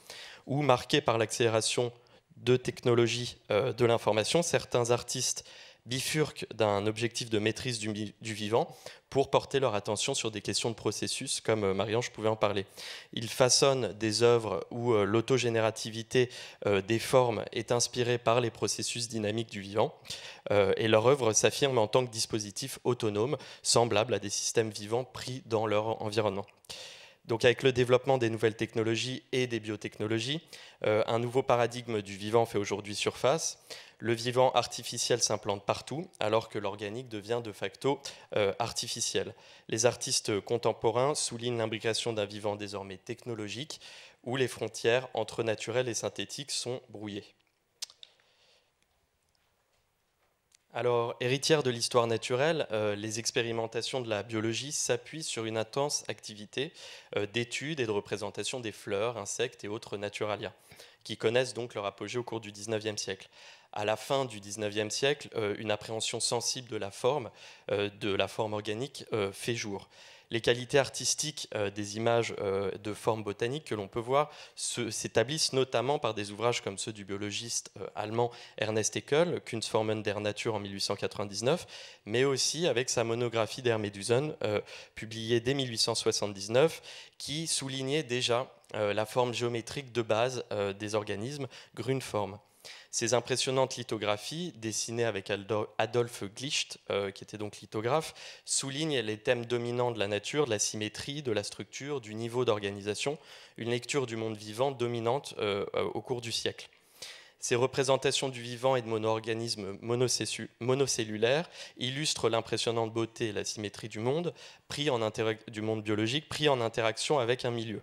où, marquée par l'accélération de technologies euh, de l'information, certains artistes bifurquent d'un objectif de maîtrise du, vivant pour porter leur attention sur des questions de processus, comme euh, marie je pouvais en parler. Ils façonnent des œuvres où euh, l'autogénérativité euh, des formes est inspirée par les processus dynamiques du vivant, et leur œuvre s'affirme en tant que dispositif autonome, semblable à des systèmes vivants pris dans leur environnement. Donc avec le développement des nouvelles technologies et des biotechnologies, euh, un nouveau paradigme du vivant fait aujourd'hui surface. Le vivant artificiel s'implante partout, alors que l'organique devient de facto euh, artificiel. Les artistes contemporains soulignent l'imbrication d'un vivant désormais technologique, où les frontières entre naturel et synthétique sont brouillées. Alors, héritière de l'histoire naturelle, euh, les expérimentations de la biologie s'appuient sur une intense activité euh, d'études et de représentation des fleurs, insectes et autres naturalia, qui connaissent donc leur apogée au cours du 19e siècle. À la fin du XIXe siècle, euh, une appréhension sensible de la forme, de la forme organique, fait jour les qualités artistiques euh, des images euh, de formes botaniques que l'on peut voir s'établissent notamment par des ouvrages comme ceux du biologiste euh, allemand Ernest Haeckel, Kunstformen der Natur en 1899, mais aussi avec sa monographie der Medusen, publiée dès 1879, qui soulignait déjà la forme géométrique de base des organismes, Grünform. Ces impressionnantes lithographies, dessinées avec Adolphe Glicht, euh, qui était donc lithographe, soulignent les thèmes dominants de la nature, de la symétrie, de la structure, du niveau d'organisation, une lecture du monde vivant dominante euh, euh, au cours du siècle. Ces représentations du vivant et de mono-organismes monocellulaires illustrent l'impressionnante beauté et la symétrie du monde, du monde biologique pris en interaction avec un milieu.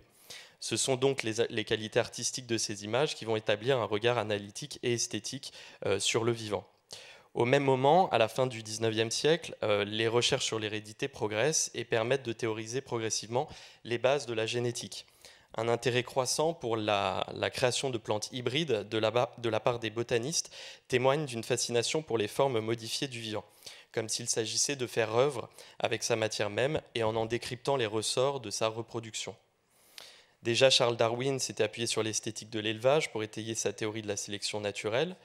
Ce sont donc les, qualités artistiques de ces images qui vont établir un regard analytique et esthétique euh, sur le vivant. Au même moment, à la fin du XIXe siècle, euh, les recherches sur l'hérédité progressent et permettent de théoriser progressivement les bases de la génétique. Un intérêt croissant pour la, création de plantes hybrides de la, de la part des botanistes témoigne d'une fascination pour les formes modifiées du vivant, comme s'il s'agissait de faire œuvre avec sa matière même et en en décryptant les ressorts de sa reproduction. Déjà, Charles Darwin s'était appuyé sur l'esthétique de l'élevage pour étayer sa théorie de la sélection naturelle,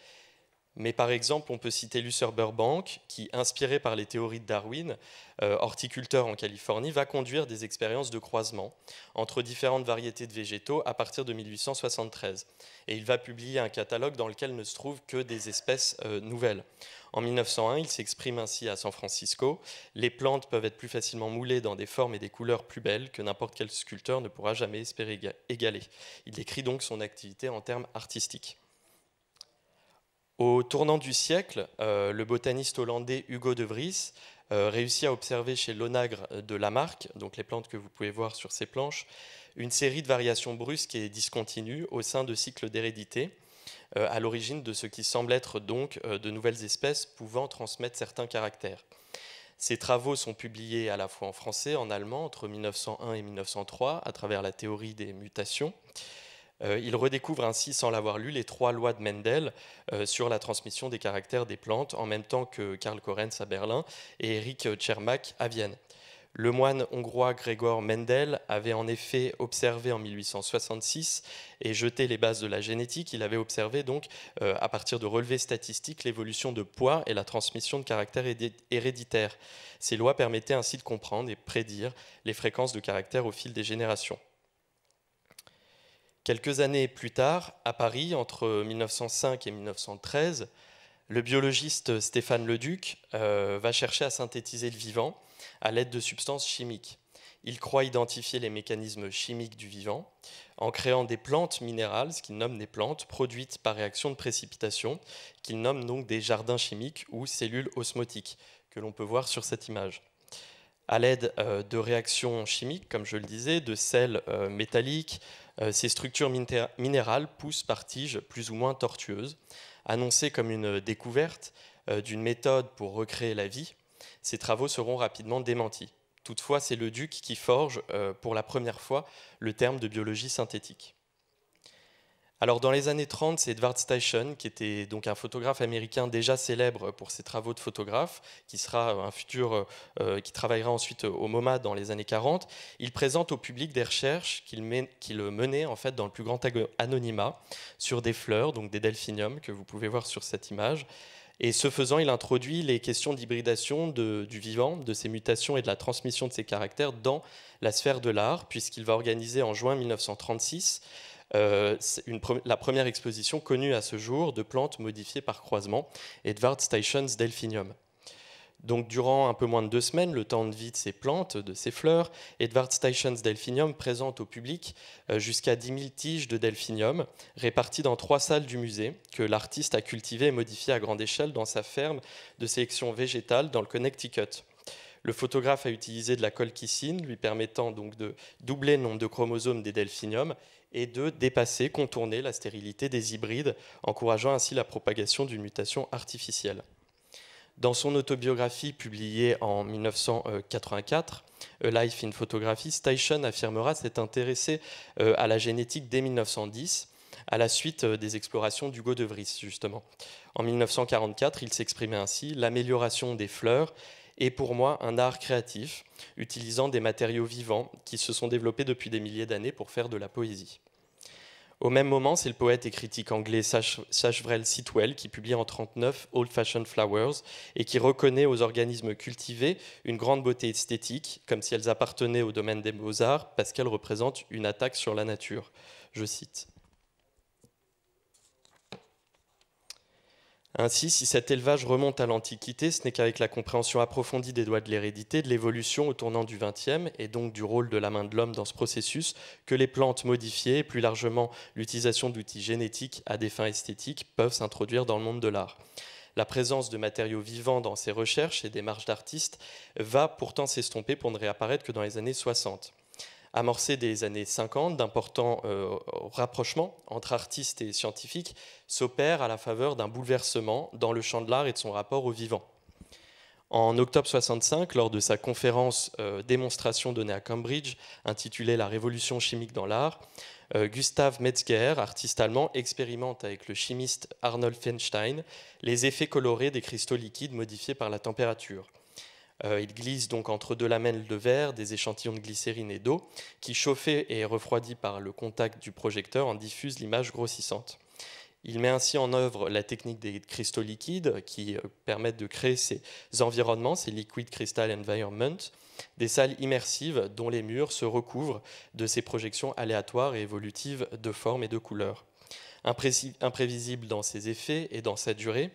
mais par exemple, on peut citer Lucer Burbank, qui, inspiré par les théories de Darwin, euh, horticulteur en Californie, va conduire des expériences de croisement entre différentes variétés de végétaux à partir de 1873. Et il va publier un catalogue dans lequel ne se trouvent que des espèces euh, nouvelles. En 1901, il s'exprime ainsi à San Francisco Les plantes peuvent être plus facilement moulées dans des formes et des couleurs plus belles que n'importe quel sculpteur ne pourra jamais espérer égaler. Il décrit donc son activité en termes artistiques. Au tournant du siècle, euh, le botaniste hollandais Hugo de Vries euh, réussit à observer chez l'onagre de Lamarck, donc les plantes que vous pouvez voir sur ces planches, une série de variations brusques et discontinues au sein de cycles d'hérédité, euh, à l'origine de ce qui semble être donc de nouvelles espèces pouvant transmettre certains caractères. Ces travaux sont publiés à la fois en français, en allemand, entre 1901 et 1903, à travers la théorie des mutations. Euh, il redécouvre ainsi, sans l'avoir lu, les trois lois de Mendel euh, sur la transmission des caractères des plantes, en même temps que Karl Korenz à Berlin et Eric Tchermak à Vienne. Le moine hongrois Gregor Mendel avait en effet observé en 1866 et jeté les bases de la génétique. Il avait observé donc, euh, à partir de relevés statistiques, l'évolution de poids et la transmission de caractères héréditaires. Ces lois permettaient ainsi de comprendre et prédire les fréquences de caractères au fil des générations. Quelques années plus tard, à Paris, entre 1905 et 1913, le biologiste Stéphane Leduc euh, va chercher à synthétiser le vivant à l'aide de substances chimiques. Il croit identifier les mécanismes chimiques du vivant en créant des plantes minérales, ce qu'il nomme des plantes, produites par réaction de précipitation, qu'il nomme donc des jardins chimiques ou cellules osmotiques, que l'on peut voir sur cette image à l'aide euh, de réactions chimiques, comme je le disais, de sels euh, métalliques, euh, ces structures minérales poussent par tiges plus ou moins tortueuses. Annoncées comme une découverte euh, d'une méthode pour recréer la vie, ces travaux seront rapidement démentis. Toutefois, c'est le duc qui forge euh, pour la première fois le terme de biologie synthétique. Alors dans les années 30, c'est Edward Steichen, qui était donc un photographe américain déjà célèbre pour ses travaux de photographe, qui sera euh, un futur, euh, euh, qui travaillera ensuite au MoMA dans les années 40. Il présente au public des recherches qu'il menait en fait dans le plus grand anonymat sur des fleurs, donc des delphiniums que vous pouvez voir sur cette image. Et ce faisant, il introduit les questions d'hybridation du vivant, de ses mutations et de la transmission de ses caractères dans la sphère de l'art, puisqu'il va organiser en juin 1936 euh, la première exposition connue à ce jour de plantes modifiées par croisement, Edward Stations Delphinium. Donc, durant un peu moins de deux semaines, le temps de vie de ces plantes, de ces fleurs, Edward Stations Delphinium présente au public euh, jusqu'à 10 000 tiges de delphinium réparties dans trois salles du musée que l'artiste a cultivées et modifiées à grande échelle dans sa ferme de sélection végétale dans le Connecticut. Le photographe a utilisé de la colchicine, lui permettant donc de doubler le nombre de chromosomes des delphiniums et de dépasser, contourner la stérilité des hybrides, encourageant ainsi la propagation d'une mutation artificielle. Dans son autobiographie publiée en 1984, Life in Photography, Station affirmera s'être intéressé euh, à la génétique dès 1910 à la suite euh, des explorations d'Hugo de Vries, justement. En 1944, il s'exprimait ainsi L'amélioration des fleurs est pour moi un art créatif, utilisant des matériaux vivants qui se sont développés depuis des milliers d'années pour faire de la poésie. Au même moment, c'est le poète et critique anglais Sachevrel Sitwell qui publie en 1939 Old Fashioned Flowers et qui reconnaît aux organismes cultivés une grande beauté esthétique, comme si elles appartenaient au domaine des beaux-arts, parce qu'elles représentent une attaque sur la nature. Je cite Ainsi, si cet élevage remonte à l'Antiquité, ce n'est qu'avec la compréhension approfondie des doigts de l'hérédité, de l'évolution au tournant du XXe, et donc du rôle de la main de l'homme dans ce processus, que les plantes modifiées, et plus largement l'utilisation d'outils génétiques à des fins esthétiques, peuvent s'introduire dans le monde de l'art. La présence de matériaux vivants dans ces recherches et démarches d'artistes va pourtant s'estomper pour ne réapparaître que dans les années 60. Amorcé des années 50 d'importants euh, rapprochements entre artistes et scientifiques s'opèrent à la faveur d'un bouleversement dans le champ de l'art et de son rapport au vivant. En octobre 65, lors de sa conférence euh, démonstration donnée à Cambridge, intitulée La révolution chimique dans l'art, euh, Gustav Metzger, artiste allemand, expérimente avec le chimiste Arnold Feinstein les effets colorés des cristaux liquides modifiés par la température. Euh, il glisse donc entre deux lamelles de verre des échantillons de glycérine et d'eau, qui chauffés et refroidis par le contact du projecteur en diffusent l'image grossissante. Il met ainsi en œuvre la technique des cristaux liquides qui euh, permettent de créer ces environnements, ces liquid crystal environment, des salles immersives dont les murs se recouvrent de ces projections aléatoires et évolutives de forme et de couleur. imprévisible dans ses effets et dans sa durée,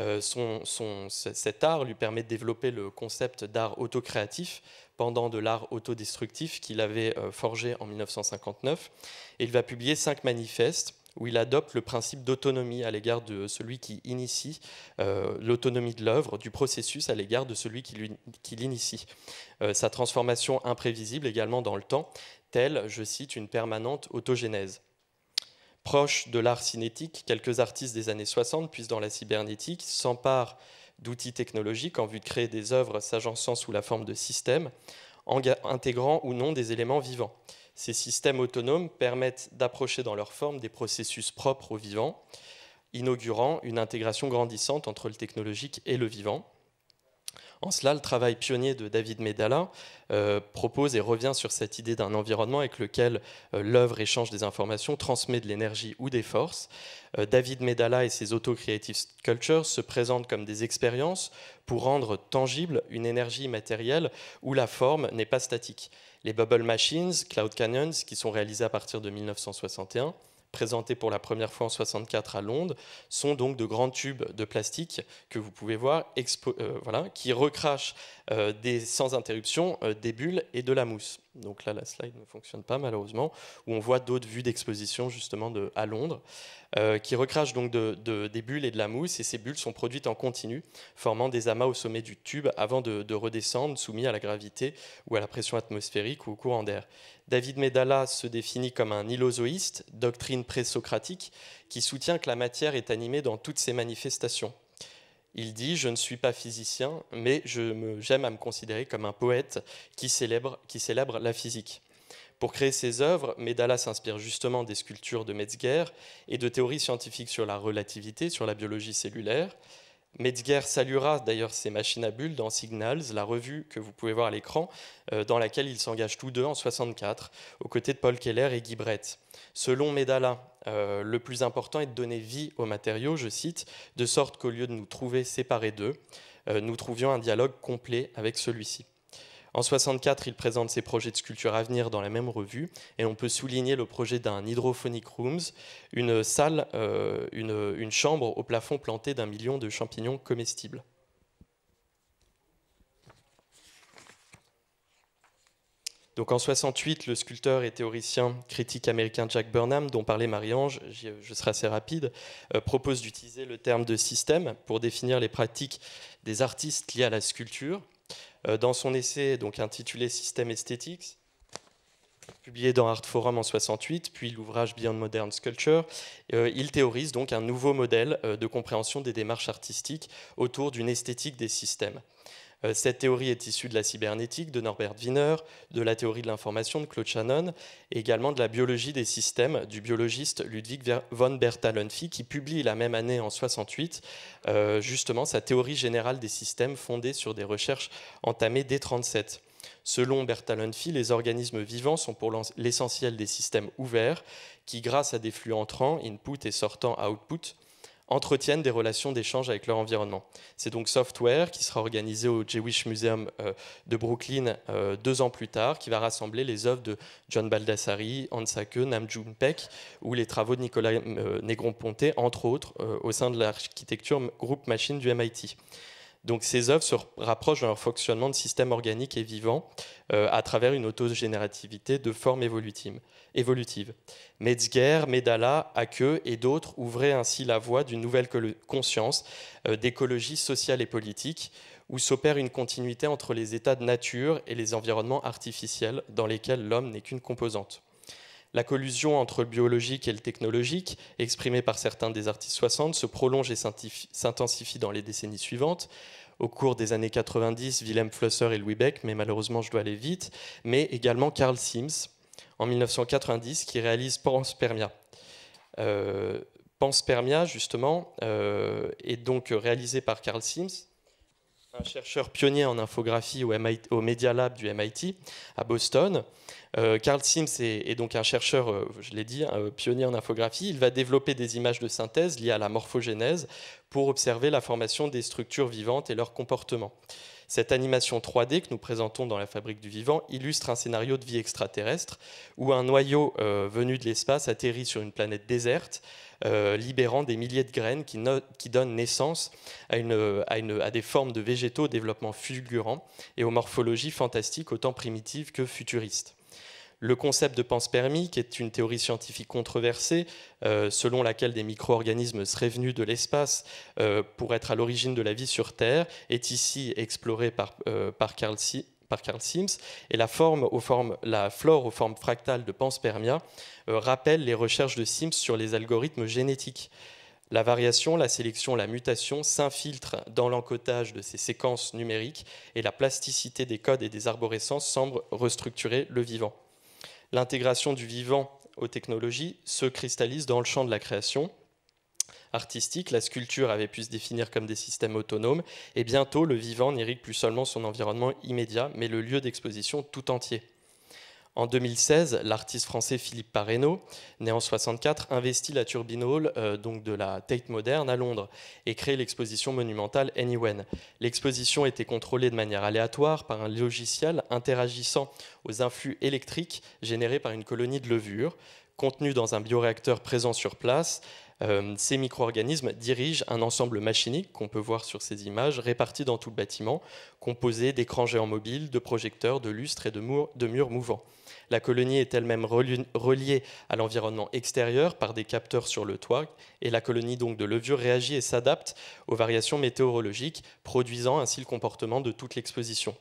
euh, son, cet art lui permet de développer le concept d'art autocréatif pendant de l'art autodestructif qu'il avait euh, forgé en 1959. Et il va publier cinq manifestes où il adopte le principe d'autonomie à l'égard de celui qui initie, euh, l'autonomie de l'œuvre, du processus à l'égard de celui qui l'initie. sa transformation imprévisible également dans le temps, telle, je cite, une permanente autogénèse. Proche de l'art cinétique, quelques artistes des années 60, puis dans la cybernétique, s'emparent d'outils technologiques en vue de créer des œuvres s'agençant sous la forme de systèmes, en intégrant ou non des éléments vivants. Ces systèmes autonomes permettent d'approcher dans leur forme des processus propres au vivant, inaugurant une intégration grandissante entre le technologique et le vivant. En cela, le travail pionnier de David Medalla euh, propose et revient sur cette idée d'un environnement avec lequel euh, l'œuvre échange des informations, transmet de l'énergie ou des forces. Euh, David Medalla et ses auto-creative cultures se présentent comme des expériences pour rendre tangible une énergie matérielle où la forme n'est pas statique. Les Bubble Machines, Cloud Canyons, qui sont réalisés à partir de 1961, présentés pour la première fois en 64 à Londres, sont donc de grands tubes de plastique que vous pouvez voir, euh, voilà, qui recrachent euh, des, sans interruption euh, des bulles et de la mousse. Donc là, la slide ne fonctionne pas malheureusement, où on voit d'autres vues d'exposition justement de, à Londres, qui recrachent donc de, des bulles et de la mousse, et ces bulles sont produites en continu, formant des amas au sommet du tube avant de, de redescendre, soumis à la gravité ou à la pression atmosphérique ou au courant d'air. David Medalla se définit comme un ilozoïste, doctrine pré-socratique, qui soutient que la matière est animée dans toutes ses manifestations. Il dit Je ne suis pas physicien, mais j'aime à me considérer comme un poète qui célèbre, qui célèbre la physique. Pour créer ses œuvres, Medalla s'inspire justement des sculptures de Metzger et de théories scientifiques sur la relativité, sur la biologie cellulaire. Metzger saluera d'ailleurs ces machines à bulles dans Signals, la revue que vous pouvez voir à l'écran, euh, dans laquelle ils s'engagent tous deux en 64, aux côtés de Paul Keller et Guy Brett. Selon Medala, euh, le plus important est de donner vie aux matériaux, je cite, de sorte qu'au lieu de nous trouver séparés d'eux, euh, nous trouvions un dialogue complet avec celui-ci. En 64, il présente ses projets de sculpture à venir dans la même revue, et on peut souligner le projet d'un hydrophonic rooms, une salle, euh, une, chambre au plafond plantée d'un million de champignons comestibles. Donc en 68, le sculpteur et théoricien critique américain Jack Burnham, dont parlait Marie-Ange, je serai assez rapide, euh, propose d'utiliser le terme de système pour définir les pratiques des artistes liées à la sculpture. Euh, dans son essai donc, intitulé System Aesthetics, publié dans Art Forum en 68, puis l'ouvrage Beyond Modern Sculpture, euh, il théorise donc un nouveau modèle euh, de compréhension des démarches artistiques autour d'une esthétique des systèmes. Euh, cette théorie est issue de la cybernétique de Norbert Wiener, de la théorie de l'information de Claude Shannon et également de la biologie des systèmes du biologiste Ludwig von Bertalanffy qui publie la même année en 68 euh, justement sa théorie générale des systèmes fondée sur des recherches entamées dès 37. Selon Bertalanffy, les organismes vivants sont pour l'essentiel des systèmes ouverts qui, grâce à des flux entrants, input et sortants, output, entretiennent des relations d'échange avec leur environnement. C'est donc Software qui sera organisé au Jewish Museum euh, de Brooklyn euh, deux ans plus tard, qui va rassembler les œuvres de John Baldassari, Ansake, Nam Peck ou les travaux de Nicolas euh, negron ponté entre autres, au sein de l'architecture group machine du MIT. Donc ces œuvres se rapprochent de leur fonctionnement de système organique et vivant euh, à travers une autogénérativité de forme évolutive. Metzger, Medalla, Hacke et d'autres ouvraient ainsi la voie d'une nouvelle conscience euh, d'écologie sociale et politique où s'opère une continuité entre les états de nature et les environnements artificiels dans lesquels l'homme n'est qu'une composante. La collusion entre le biologique et le technologique, exprimée par certains des artistes 60, se prolonge et s'intensifie dans les décennies suivantes. Au cours des années 90, Willem Flusser et Louis Beck, mais malheureusement je dois aller vite, mais également Carl Sims en 1990 qui réalise Panspermia. Euh, Panspermia, justement, euh, est donc réalisé par Carl Sims, un chercheur pionnier en infographie au, Media Lab du MIT à Boston. Euh, Carl Sims est, donc un chercheur, euh, je l'ai dit, hein, pionnier en infographie. Il va développer des images de synthèse liées à la morphogénèse pour observer la formation des structures vivantes et leur comportement. Cette animation 3D que nous présentons dans la fabrique du vivant illustre un scénario de vie extraterrestre où un noyau euh, venu de l'espace atterrit sur une planète déserte, euh, libérant des milliers de graines qui, donnent naissance à, à, des formes de végétaux au développement fulgurant et aux morphologies fantastiques autant primitives que futuristes le concept de panspermie, qui est une théorie scientifique controversée, euh, selon laquelle des micro-organismes seraient venus de l'espace euh, pour être à l'origine de la vie sur Terre, est ici exploré euh, par, Carl Sims, et la, forme la flore aux formes fractales de Panspermia rappelle les recherches de Sims sur les algorithmes génétiques. La variation, la sélection, la mutation s'infiltrent dans l'encotage de ces séquences numériques et la plasticité des codes et des arborescences semble restructurer le vivant l'intégration du vivant aux technologies se cristallise dans le champ de la création artistique, la sculpture avait pu se définir comme des systèmes autonomes, et bientôt le vivant n'irrigue plus seulement son environnement immédiat, mais le lieu d'exposition tout entier. En 2016, l'artiste français Philippe Parreno, né en 1964, investit la Turbine Hall euh, donc de la Tate moderne à Londres et crée l'exposition monumentale Anywhen. L'exposition était contrôlée de manière aléatoire par un logiciel interagissant aux influx électriques générés par une colonie de levures. Contenue dans un bioréacteur présent sur place, euh, ces micro-organismes dirigent un ensemble machinique qu'on peut voir sur ces images, réparti dans tout le bâtiment, composé d'écrans géants mobiles, de projecteurs, de lustres et de murs, mouvants. La colonie est elle-même reliée à l'environnement extérieur par des capteurs sur le toit, et la colonie donc de levure réagit et s'adapte aux variations météorologiques, produisant ainsi le comportement de toute l'exposition.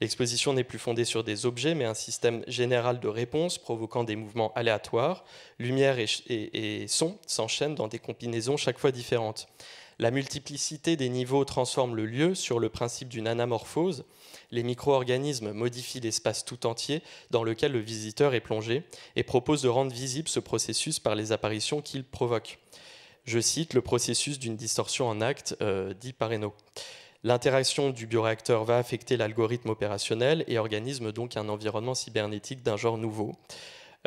L'exposition n'est plus fondée sur des objets, mais un système général de réponses provoquant des mouvements aléatoires. Lumière et, son s'enchaînent dans des combinaisons chaque fois différentes. La multiplicité des niveaux transforme le lieu sur le principe d'une anamorphose. Les micro-organismes modifient l'espace tout entier dans lequel le visiteur est plongé et proposent de rendre visible ce processus par les apparitions qu'il provoque. Je cite le processus d'une distorsion en acte, euh, dit dit Pareno. L'interaction du bioréacteur va affecter l'algorithme opérationnel et organise donc un environnement cybernétique d'un genre nouveau.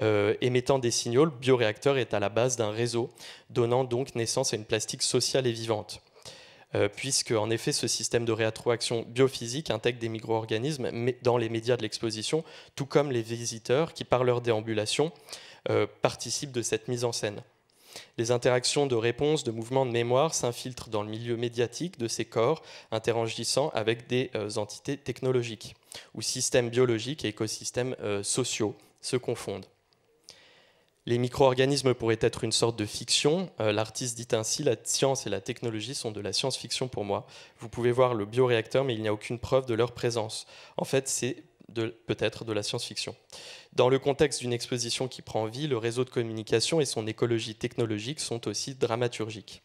Euh, émettant des signaux, le bioréacteur est à la base d'un réseau, donnant donc naissance à une plastique sociale et vivante. Euh, puisque en effet ce système de rétroaction biophysique intègre des micro-organismes dans les médias de l'exposition, tout comme les visiteurs qui, par leur déambulation, euh, participent de cette mise en scène. Les interactions de réponse, de mouvements de mémoire s'infiltrent dans le milieu médiatique de ces corps, interagissant avec des euh, entités technologiques, où systèmes biologiques et écosystèmes euh, sociaux se confondent. Les micro-organismes pourraient être une sorte de fiction. Euh, l'artiste dit ainsi La science et la technologie sont de la science-fiction pour moi. Vous pouvez voir le bioréacteur, mais il n'y a aucune preuve de leur présence. En fait, c'est peut-être de la science-fiction. Dans le contexte d'une exposition qui prend vie, le réseau de communication et son écologie technologique sont aussi dramaturgiques.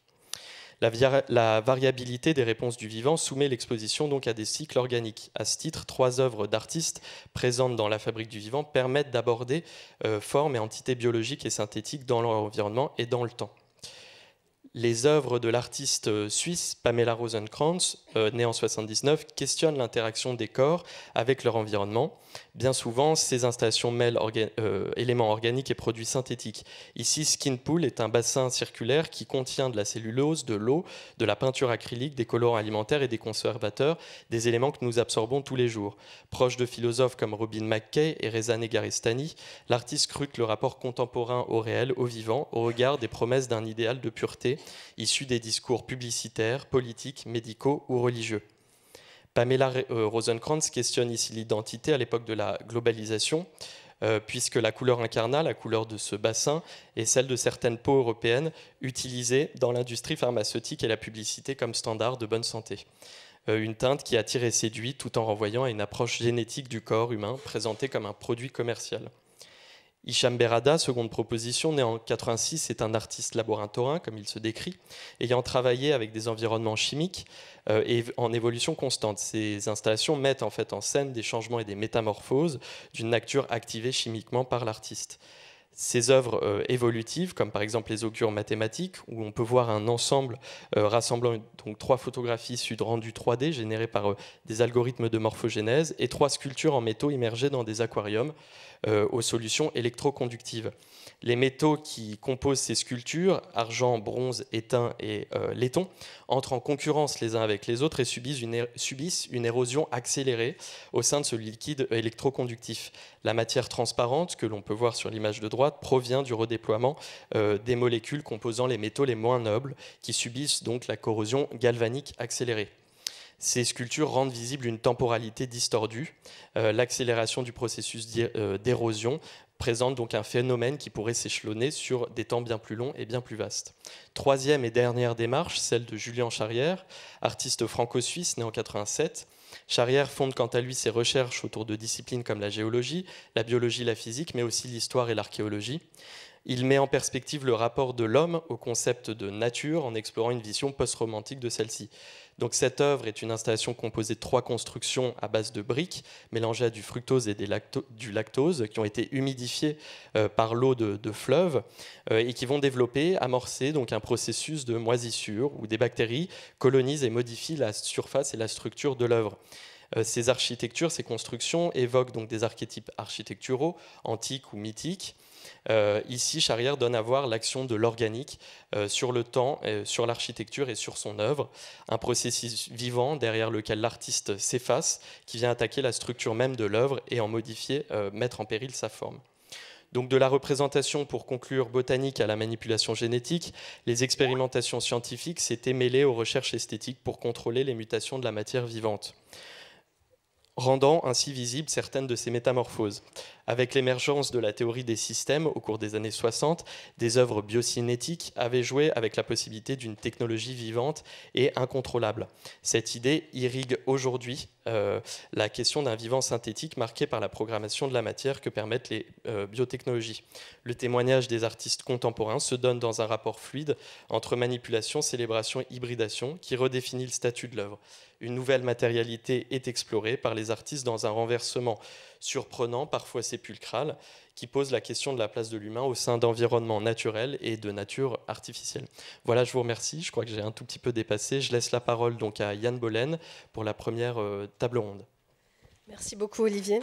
La, variabilité des réponses du vivant soumet l'exposition donc à des cycles organiques. À ce titre, trois œuvres d'artistes présentes dans la fabrique du vivant permettent d'aborder euh, formes et entités biologiques et synthétiques dans leur environnement et dans le temps les œuvres de l'artiste euh, suisse Pamela Rosenkrantz euh, né en 79, questionne l'interaction des corps avec leur environnement. Bien souvent, ces installations mêlent euh, éléments organiques et produits synthétiques. Ici, Skin Pool est un bassin circulaire qui contient de la cellulose, de l'eau, de la peinture acrylique, des colorants alimentaires et des conservateurs, des éléments que nous absorbons tous les jours. Proche de philosophes comme Robin McKay et Reza Negarestani, l'artiste scrute le rapport contemporain au réel, au vivant, au regard des promesses d'un idéal de pureté, issu des discours publicitaires, politiques, médicaux ou religieux. Pamela euh, Rosenkrantz questionne ici l'identité à l'époque de la globalisation, euh, puisque la couleur incarnale, la couleur de ce bassin, est celle de certaines peaux européennes utilisées dans l'industrie pharmaceutique et la publicité comme standard de bonne santé. Euh, une teinte qui attire et séduit tout en renvoyant à une approche génétique du corps humain présentée comme un produit commercial. Hicham Berada, seconde proposition, né en 86, est un artiste laboratorien, comme il se décrit, ayant travaillé avec des environnements chimiques et euh, en évolution constante. Ces installations mettent en fait en scène des changements et des métamorphoses d'une nature activée chimiquement par l'artiste ces œuvres euh, évolutives, comme par exemple les augures mathématiques, où on peut voir un ensemble euh, rassemblant donc trois photographies issues de rendus 3D générées par euh, des algorithmes de morphogénèse et trois sculptures en métaux immergées dans des aquariums aux solutions électroconductives. Les métaux qui composent ces sculptures, argent, bronze, étain et euh, laiton, entrent en concurrence les uns avec les autres et subissent une, subissent une érosion accélérée au sein de ce liquide électroconductif. La matière transparente, que l'on peut voir sur l'image de droite, provient du redéploiement euh, des molécules composant les métaux les moins nobles, qui subissent donc la corrosion galvanique accélérée. Ces sculptures rendent visible une temporalité distordue, euh, l'accélération du processus d'érosion présente donc un phénomène qui pourrait s'échelonner sur des temps bien plus longs et bien plus vastes. Troisième et dernière démarche, celle de Julien Charrière, artiste franco-suisse né en 87. Charrière fonde quant à lui ses recherches autour de disciplines comme la géologie, la biologie, la physique, mais aussi l'histoire et l'archéologie. Il met en perspective le rapport de l'homme au concept de nature en explorant une vision post-romantique de celle-ci cette œuvre est une installation composée de trois constructions à base de briques mélangées à du fructose et du lactose qui ont été humidifiées euh, par l'eau de, fleuve euh, et qui vont développer, amorcer donc un processus de moisissure où des bactéries colonisent et modifient la surface et la structure de l'œuvre euh, ces architectures, ces constructions évoquent donc des archétypes architecturaux, antiques ou mythiques, euh, ici, Charrière donne à voir l'action de l'organique euh, sur le temps, euh, sur l'architecture et sur son œuvre, un processus vivant derrière lequel l'artiste s'efface, qui vient attaquer la structure même de l'œuvre et en modifier, mettre en péril sa forme. Donc de la représentation, pour conclure, botanique à la manipulation génétique, les expérimentations scientifiques s'étaient mêlées aux recherches esthétiques pour contrôler les mutations de la matière vivante rendant ainsi visibles certaines de ces métamorphoses. Avec l'émergence de la théorie des systèmes au cours des années 60, des œuvres biocinétiques avaient joué avec la possibilité d'une technologie vivante et incontrôlable. Cette idée irrigue aujourd'hui euh, la question d'un vivant synthétique marqué par la programmation de la matière que permettent les euh, biotechnologies. Le témoignage des artistes contemporains se donne dans un rapport fluide entre manipulation, célébration et hybridation qui redéfinit le statut de l'œuvre. Une nouvelle matérialité est explorée par les artistes dans un renversement surprenant, parfois sépulcral, qui pose la question de la place de l'humain au sein d'environnements naturels et de nature artificielle. Voilà, je vous remercie. Je crois que j'ai un tout petit peu dépassé. Je laisse la parole donc à Yann Bolen pour la première euh, table ronde. Merci beaucoup, Olivier.